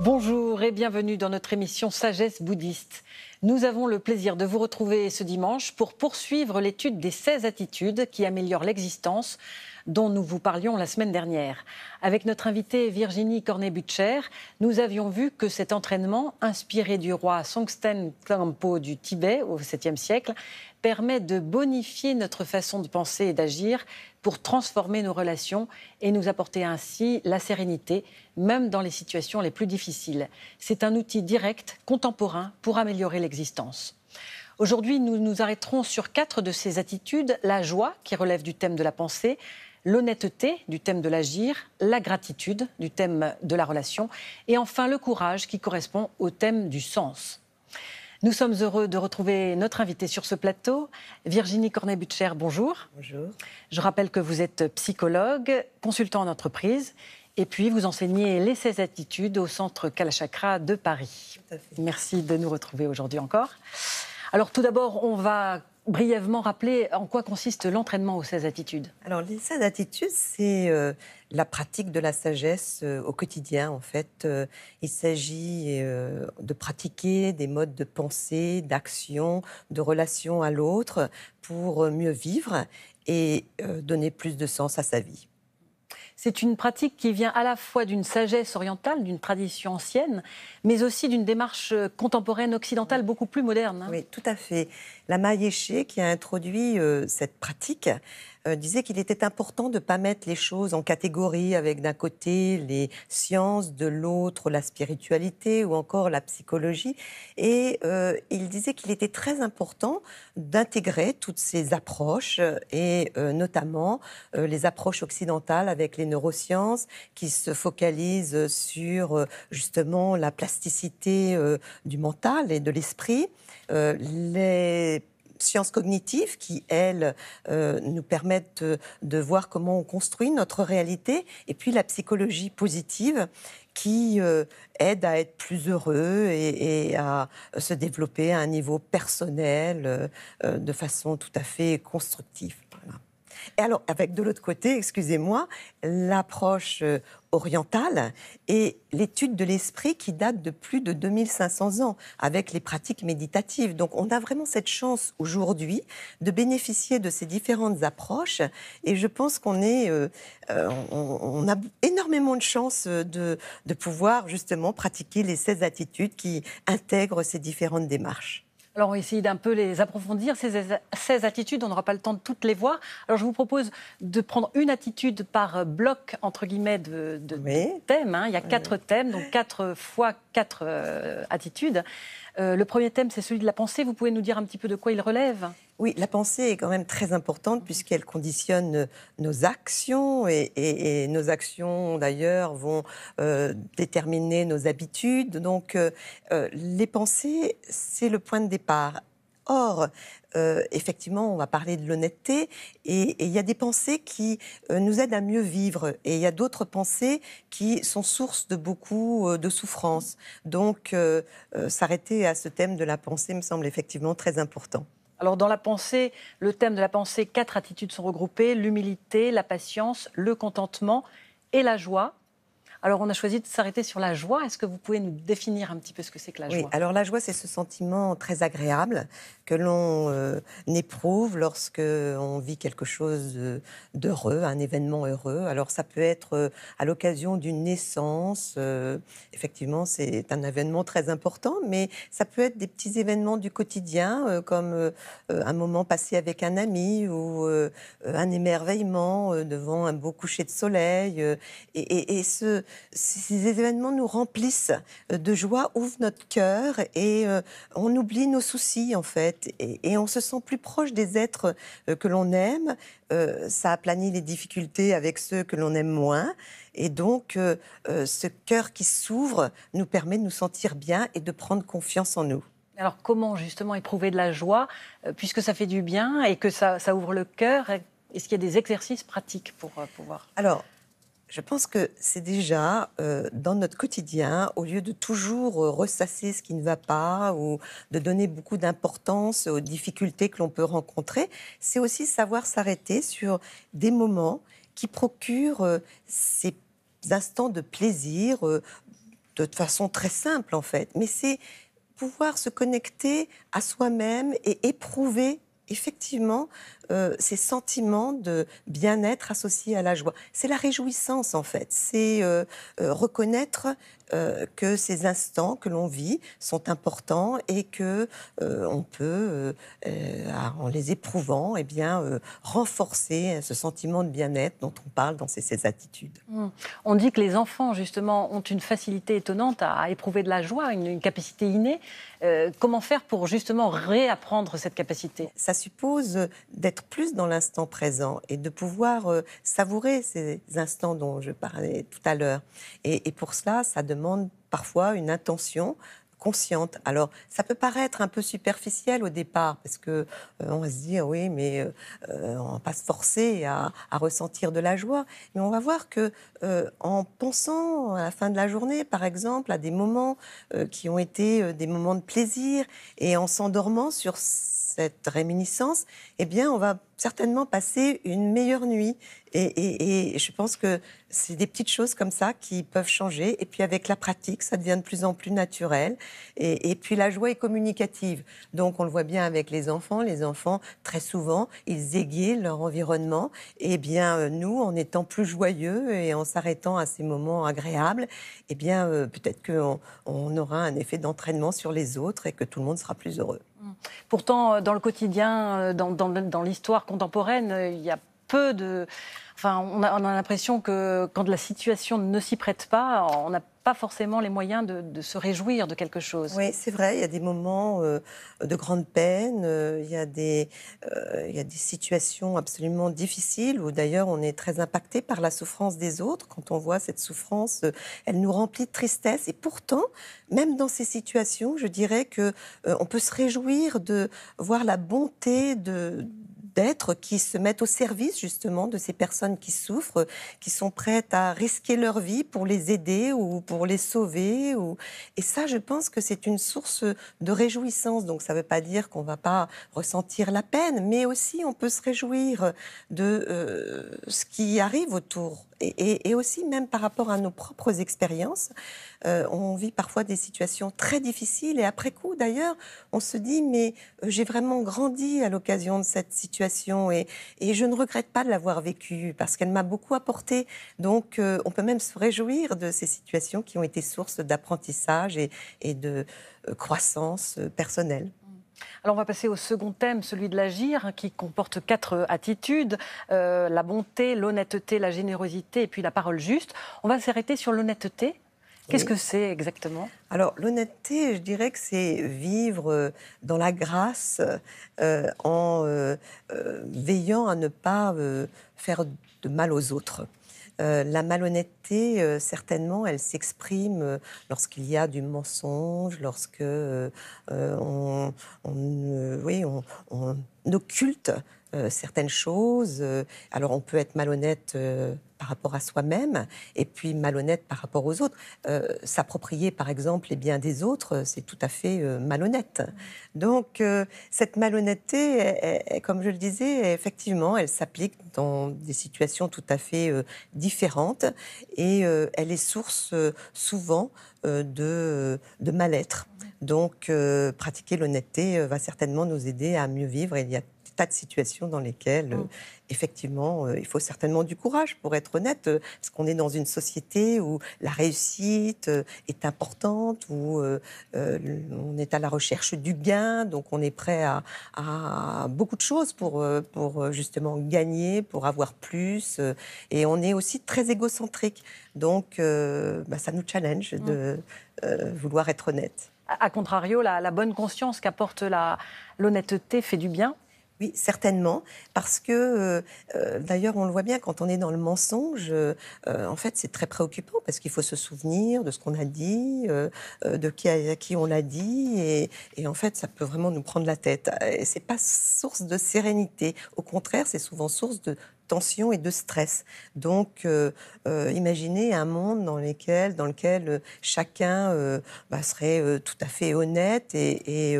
Bonjour et bienvenue dans notre émission Sagesse bouddhiste. Nous avons le plaisir de vous retrouver ce dimanche pour poursuivre l'étude des 16 attitudes qui améliorent l'existence dont nous vous parlions la semaine dernière. Avec notre invitée Virginie Cornet-Butcher, nous avions vu que cet entraînement, inspiré du roi Songsten Klampo du Tibet au 7e siècle, permet de bonifier notre façon de penser et d'agir pour transformer nos relations et nous apporter ainsi la sérénité, même dans les situations les plus difficiles. C'est un outil direct, contemporain, pour améliorer l'existence. Aujourd'hui, nous nous arrêterons sur quatre de ces attitudes. La joie, qui relève du thème de la pensée, l'honnêteté du thème de l'agir, la gratitude du thème de la relation, et enfin le courage qui correspond au thème du sens. Nous sommes heureux de retrouver notre invitée sur ce plateau, Virginie Cornet-Butcher. Bonjour. Bonjour. Je rappelle que vous êtes psychologue, consultant en entreprise, et puis vous enseignez les 16 attitudes au centre Kalachakra de Paris. Tout à fait. Merci de nous retrouver aujourd'hui encore. Alors tout d'abord, on va brièvement rappeler en quoi consiste l'entraînement aux 16 attitudes Alors, les 16 attitudes, c'est euh, la pratique de la sagesse euh, au quotidien, en fait. Euh, il s'agit de pratiquer des modes de pensée, d'action, de relation à l'autre pour mieux vivre et donner plus de sens à sa vie. C'est une pratique qui vient à la fois d'une sagesse orientale, d'une tradition ancienne, mais aussi d'une démarche contemporaine occidentale beaucoup plus moderne. Hein. Oui, tout à fait la Yeshe, qui a introduit euh, cette pratique, euh, disait qu'il était important de ne pas mettre les choses en catégorie avec d'un côté les sciences, de l'autre la spiritualité ou encore la psychologie. Et euh, il disait qu'il était très important d'intégrer toutes ces approches et notamment les approches occidentales avec les neurosciences qui se focalisent sur justement la plasticité du mental et de l'esprit sciences cognitives qui, elles, euh, nous permettent euh, de, voir comment on construit notre réalité, et puis la psychologie positive qui euh, aide à être plus heureux et, à se développer à un niveau personnel de façon tout à fait constructive. Et alors, avec de l'autre côté, excusez-moi, l'approche euh, orientale et l'étude de l'esprit qui date de plus de 2500 ans avec les pratiques méditatives. Donc on a vraiment cette chance aujourd'hui de bénéficier de ces différentes approches et je pense qu'on est, euh, euh, on, a énormément de chance de, de pouvoir justement pratiquer les 16 attitudes qui intègrent ces différentes démarches. Alors, on va essayer d'un peu les approfondir, ces, 16 attitudes. On n'aura pas le temps de toutes les voir. Alors, je vous propose de prendre une attitude par bloc, entre guillemets, de, de thèmes. Hein. Il y a quatre thèmes, donc quatre fois quatre euh, attitudes. Euh, le premier thème, c'est celui de la pensée. Vous pouvez nous dire un petit peu de quoi il relève oui, la pensée est quand même très importante puisqu'elle conditionne euh, nos actions et, nos actions d'ailleurs vont euh, déterminer nos habitudes. Donc euh, les pensées, c'est le point de départ. Or, effectivement, on va parler de l'honnêteté et il y a des pensées qui nous aident à mieux vivre et il y a d'autres pensées qui sont source de beaucoup de souffrance. Donc, s'arrêter à ce thème de la pensée me semble effectivement très important. Alors dans la pensée, le thème de la pensée, quatre attitudes sont regroupées, l'humilité, la patience, le contentement et la joie. Alors, on a choisi de s'arrêter sur la joie. Est-ce que vous pouvez nous définir un petit peu ce que c'est que la joie Oui, alors la joie, c'est ce sentiment très agréable que l'on euh, éprouve lorsque on vit quelque chose d'heureux, un événement heureux. Alors, ça peut être euh, à l'occasion d'une naissance. Euh, effectivement, c'est un événement très important, mais ça peut être des petits événements du quotidien, comme un moment passé avec un ami ou un émerveillement devant un beau coucher de soleil. et ce, ces événements nous remplissent euh, de joie, ouvrent notre cœur et euh, on oublie nos soucis en fait. Et, on se sent plus proche des êtres euh, que l'on aime. ça aplanit les difficultés avec ceux que l'on aime moins. Et donc, ce cœur qui s'ouvre nous permet de nous sentir bien et de prendre confiance en nous. Alors, comment justement éprouver de la joie, puisque ça fait du bien et que ça, ouvre le cœur Est-ce qu'il y a des exercices pratiques pour pouvoir Alors, je pense que c'est déjà euh, dans notre quotidien, au lieu de toujours euh, ressasser ce qui ne va pas ou de donner beaucoup d'importance aux difficultés que l'on peut rencontrer, c'est aussi savoir s'arrêter sur des moments qui procurent euh, ces instants de plaisir de façon très simple en fait. Mais c'est pouvoir se connecter à soi-même et éprouver effectivement euh, ces sentiments de bien-être associés à la joie. C'est la réjouissance en fait, c'est euh, euh, reconnaître que ces instants que l'on vit sont importants et que on peut, en les éprouvant, eh bien renforcer hein, ce sentiment de bien-être dont on parle dans ces, attitudes. Mmh. On dit que les enfants justement ont une facilité étonnante à, éprouver de la joie, une, une capacité innée. comment faire pour justement réapprendre cette capacité Ça suppose d'être plus dans l'instant présent et de pouvoir euh, savourer ces instants dont je parlais tout à l'heure. Et, pour cela, ça demande parfois une intention consciente. Alors, ça peut paraître un peu superficiel au départ, parce que euh, on va se dire oui, mais euh, on va pas se forcer à, ressentir de la joie. Mais on va voir que en pensant à la fin de la journée, par exemple, à des moments qui ont été des moments de plaisir, et en s'endormant sur cette réminiscence, eh bien, on va certainement passer une meilleure nuit. Et, je pense que c'est des petites choses comme ça qui peuvent changer. Et puis avec la pratique, ça devient de plus en plus naturel. Et, puis la joie est communicative. Donc on le voit bien avec les enfants. Les enfants, très souvent, ils aiguillent leur environnement. Et eh bien euh, nous, en étant plus joyeux et en s'arrêtant à ces moments agréables, et eh bien euh, peut-être qu'on on aura un effet d'entraînement sur les autres et que tout le monde sera plus heureux. Pourtant, euh, dans le quotidien, dans, l'histoire dans l'histoire contemporaine, euh, il y a peu de... Enfin, on a, l'impression que quand la situation ne s'y prête pas, on n'a pas forcément les moyens de, se réjouir de quelque chose. Oui, c'est vrai, il y a des moments euh, de grande peine, euh, il, y a des, il y a des situations absolument difficiles où d'ailleurs on est très impacté par la souffrance des autres. Quand on voit cette souffrance, elle nous remplit de tristesse. Et pourtant, même dans ces situations, je dirais que on peut se réjouir de voir la bonté de d'êtres qui se mettent au service justement de ces personnes qui souffrent, qui sont prêtes à risquer leur vie pour les aider ou pour les sauver. Et ça, je pense que c'est une source de réjouissance. Donc ça ne veut pas dire qu'on ne va pas ressentir la peine, mais aussi on peut se réjouir de euh, ce qui arrive autour. Et, aussi même par rapport à nos propres expériences, euh, on vit parfois des situations très difficiles et après coup d'ailleurs, on se dit mais euh, j'ai vraiment grandi à l'occasion de cette situation et, je ne regrette pas de l'avoir vécue parce qu'elle m'a beaucoup apporté. Donc euh, on peut même se réjouir de ces situations qui ont été source d'apprentissage et, de euh, croissance euh, personnelle. Mm. Alors on va passer au second thème, celui de l'agir, hein, qui comporte quatre attitudes, la bonté, l'honnêteté, la générosité et puis la parole juste. On va s'arrêter sur l'honnêteté Qu'est-ce que c'est exactement Alors, l'honnêteté, je dirais que c'est vivre euh, dans la grâce euh, en euh, veillant à ne pas faire de mal aux autres. la malhonnêteté, certainement, elle s'exprime lorsqu'il y a du mensonge, lorsque on, oui, on, on occulte euh, certaines choses. Euh, alors on peut être malhonnête euh, par rapport à soi-même et puis malhonnête par rapport aux autres. S'approprier par exemple les biens des autres, c'est tout à fait malhonnête. Donc cette malhonnêteté, comme je le disais, effectivement, elle s'applique dans des situations tout à fait différentes et elle est source souvent de, mal-être. Donc, pratiquer l'honnêteté va certainement nous aider à mieux vivre y a tas de situations dans lesquelles, euh, mm. effectivement, euh, il faut certainement du courage, pour être honnête, euh, parce qu'on est dans une société où la réussite est importante, où on est à la recherche du gain, donc on est prêt à, beaucoup de choses pour, pour justement gagner, pour avoir plus, et on est aussi très égocentrique. Donc, bah, ça nous challenge mm. de vouloir être honnête. A contrario, la, la bonne conscience qu'apporte l'honnêteté fait du bien oui, certainement, parce que euh, euh, d'ailleurs on le voit bien quand on est dans le mensonge, euh, en fait c'est très préoccupant parce qu'il faut se souvenir de ce qu'on a dit, de qui à, qui on l'a dit, et, et, en fait ça peut vraiment nous prendre la tête. Et c'est pas source de sérénité, au contraire c'est souvent source de, tension et de stress. Donc, euh, euh, imaginez un monde dans, dans lequel euh, chacun bah, serait tout à fait honnête et,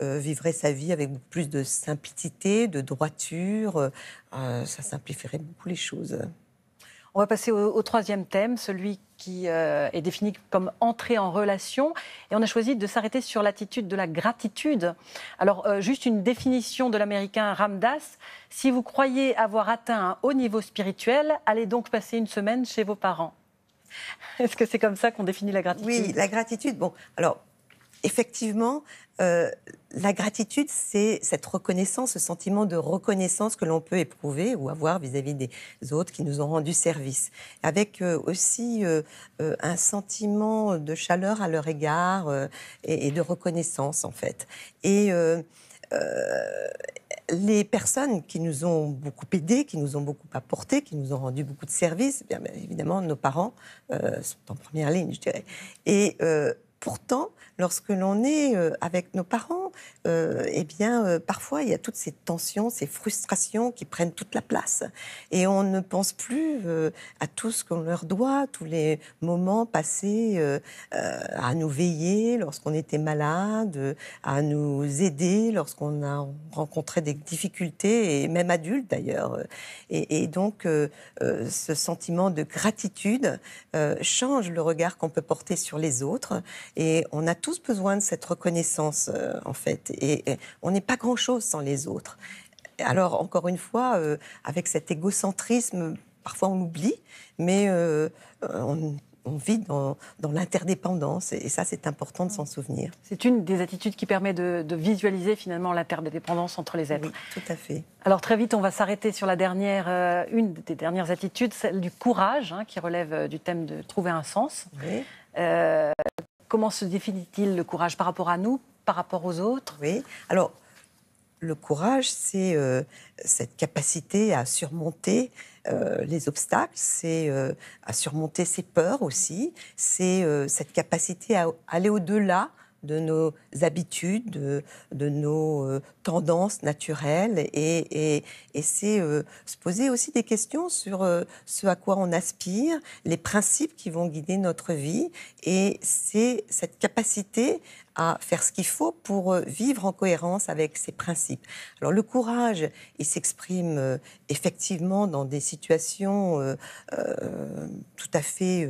vivrait sa vie avec plus de simplicité, de droiture. ça simplifierait beaucoup les choses. On va passer au troisième thème, celui qui euh, est définie comme entrée en relation. Et on a choisi de s'arrêter sur l'attitude de la gratitude. Alors, euh, juste une définition de l'américain Ramdas. Si vous croyez avoir atteint un haut niveau spirituel, allez donc passer une semaine chez vos parents. Est-ce que c'est comme ça qu'on définit la gratitude Oui, la gratitude, bon, alors effectivement, euh, la gratitude, c'est cette reconnaissance, ce sentiment de reconnaissance que l'on peut éprouver ou avoir vis-à-vis des autres qui nous ont rendu service, avec euh, aussi euh, un sentiment de chaleur à leur égard et, de reconnaissance en fait. Et les personnes qui nous ont beaucoup aidés, qui nous ont beaucoup apporté, qui nous ont rendu beaucoup de services, bien, évidemment, nos parents sont en première ligne, je dirais. Et Pourtant, lorsque l'on est euh, avec nos parents, euh, eh bien, euh, parfois, il y a toutes ces tensions, ces frustrations qui prennent toute la place. Et on ne pense plus à tout ce qu'on leur doit, tous les moments passés à nous veiller lorsqu'on était malade, à nous aider lorsqu'on a rencontré des difficultés, et même adultes d'ailleurs. et donc, ce sentiment de gratitude change le regard qu'on peut porter sur les autres. Et on a tous besoin de cette reconnaissance, euh, en fait. Et, on n'est pas grand-chose sans les autres. Alors, encore une fois, euh, avec cet égocentrisme, parfois on oublie, mais euh, on vit dans, l'interdépendance et, ça c'est important de s'en mm. souvenir. C'est une des attitudes qui permet de, visualiser finalement l'interdépendance entre les êtres. Oui, tout à fait. Alors très vite on va s'arrêter sur la dernière, une des dernières attitudes, celle du courage, hein, qui relève du thème de trouver un sens. Oui. Comment se définit-il le courage par rapport à nous, par rapport aux autres Oui. Alors, le courage, c'est euh, cette capacité à surmonter euh, les obstacles, c'est euh, à surmonter ses peurs aussi, c'est cette capacité à aller au-delà de nos habitudes, de, nos euh, tendances naturelles et, c'est euh, se poser aussi des questions sur euh, ce à quoi on aspire, les principes qui vont guider notre vie et c'est cette capacité à faire ce qu'il faut pour euh, vivre en cohérence avec ses principes. Alors le courage, il s'exprime euh, effectivement dans des situations euh, tout à fait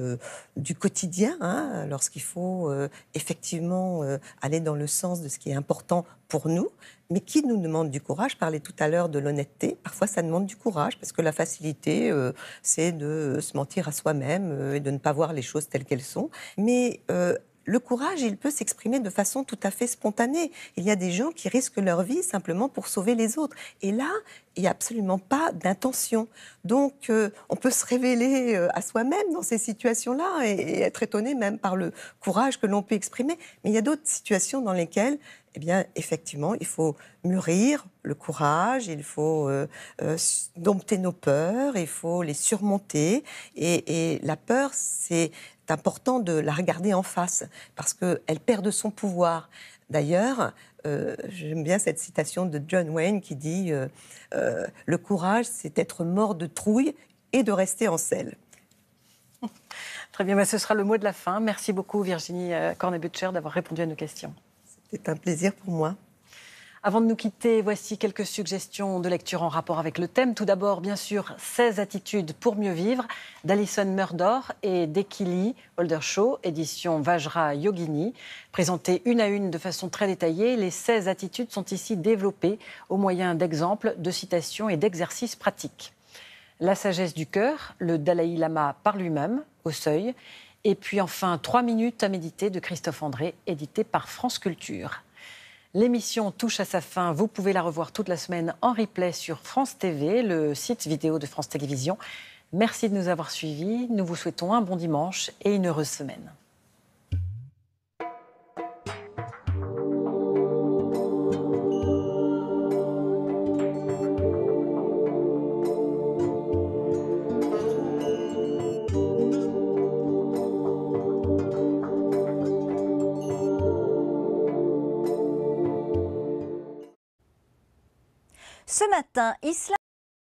du quotidien, hein, lorsqu'il faut effectivement aller dans le sens de ce qui est important pour nous, mais qui nous demande du courage. Je parlais tout à l'heure de l'honnêteté. Parfois, ça demande du courage, parce que la facilité, c'est de se mentir à soi-même et de ne pas voir les choses telles qu'elles sont. Mais le courage, il peut s'exprimer de façon tout à fait spontanée. Il y a des gens qui risquent leur vie simplement pour sauver les autres. Et là, il n'y a absolument pas d'intention. Donc, euh, on peut se révéler euh, à soi-même dans ces situations-là et, être étonné même par le courage que l'on peut exprimer. Mais il y a d'autres situations dans lesquelles, eh bien, effectivement, il faut mûrir le courage, il faut euh, dompter nos peurs, il faut les surmonter. et la peur, c'est c'est important de la regarder en face parce qu'elle perd de son pouvoir. D'ailleurs, euh, j'aime bien cette citation de John Wayne qui dit euh, euh, Le courage, c'est être mort de trouille et de rester en selle. Très bien, ce sera le mot de la fin. Merci beaucoup, Virginie Cornebutcher, d'avoir répondu à nos questions. C'était un plaisir pour moi. Avant de nous quitter, voici quelques suggestions de lecture en rapport avec le thème. Tout d'abord, bien sûr, 16 attitudes pour mieux vivre d'Alison Murdor et d'Ekili Holdershaw, édition Vajra Yogini. Présentées une à une de façon très détaillée, les 16 attitudes sont ici développées au moyen d'exemples, de citations et d'exercices pratiques. La sagesse du cœur, le Dalai Lama par lui-même, au seuil. Et puis enfin, 3 minutes à méditer de Christophe André, édité par France Culture. L'émission touche à sa fin. Vous pouvez la revoir toute la semaine en replay sur France TV, le site vidéo de France Télévisions. Merci de nous avoir suivis. Nous vous souhaitons un bon dimanche et une heureuse semaine. islam